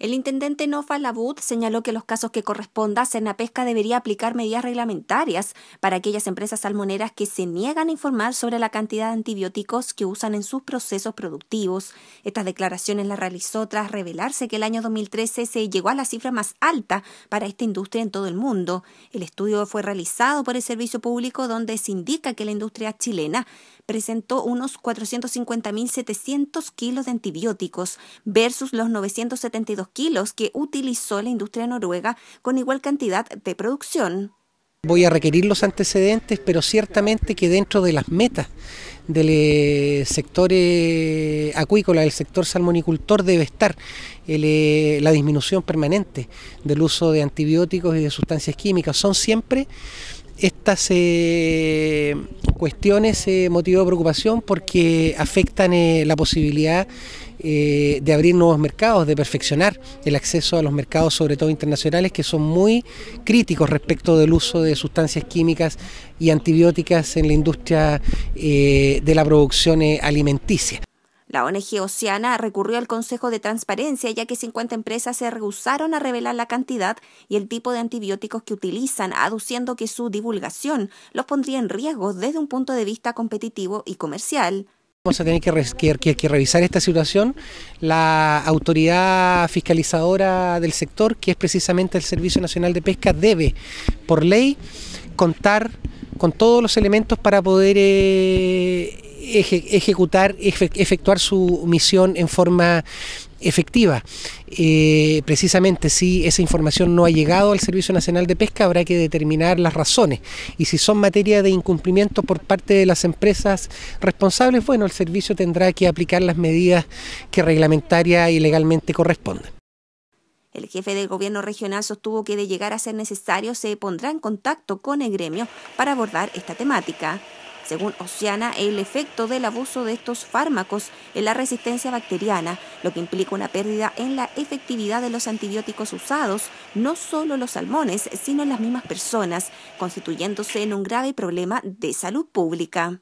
El intendente Nofa Labud señaló que los casos que corresponda, Pesca debería aplicar medidas reglamentarias para aquellas empresas salmoneras que se niegan a informar sobre la cantidad de antibióticos que usan en sus procesos productivos. Estas declaraciones las realizó tras revelarse que el año 2013 se llegó a la cifra más alta para esta industria en todo el mundo. El estudio fue realizado por el Servicio Público donde se indica que la industria chilena presentó unos 450.700 kilos de antibióticos versus los 972 kilos que utilizó la industria noruega con igual cantidad de producción. Voy a requerir los antecedentes, pero ciertamente que dentro de las metas del eh, sector acuícola, del sector salmonicultor, debe estar eh, la disminución permanente del uso de antibióticos y de sustancias químicas. Son siempre estas eh, cuestiones eh, motivo de preocupación porque afectan eh, la posibilidad eh, de abrir nuevos mercados, de perfeccionar el acceso a los mercados, sobre todo internacionales, que son muy críticos respecto del uso de sustancias químicas y antibióticas en la industria de la producción alimenticia. La ONG Oceana recurrió al Consejo de Transparencia ya que 50 empresas se rehusaron a revelar la cantidad y el tipo de antibióticos que utilizan, aduciendo que su divulgación los pondría en riesgo desde un punto de vista competitivo y comercial. Vamos a tener que, revisar esta situación. La autoridad fiscalizadora del sector, que es precisamente el Servicio Nacional de Pesca, debe, por ley, contar con todos los elementos para poder eh, ejecutar, efectuar su misión en forma efectiva. Eh, precisamente si esa información no ha llegado al Servicio Nacional de Pesca, habrá que determinar las razones. Y si son materia de incumplimiento por parte de las empresas responsables, bueno, el servicio tendrá que aplicar las medidas que reglamentaria y legalmente corresponden. El jefe del gobierno regional sostuvo que de llegar a ser necesario se pondrá en contacto con el gremio para abordar esta temática. Según Oceana, el efecto del abuso de estos fármacos es la resistencia bacteriana, lo que implica una pérdida en la efectividad de los antibióticos usados, no solo en los salmones, sino en las mismas personas, constituyéndose en un grave problema de salud pública.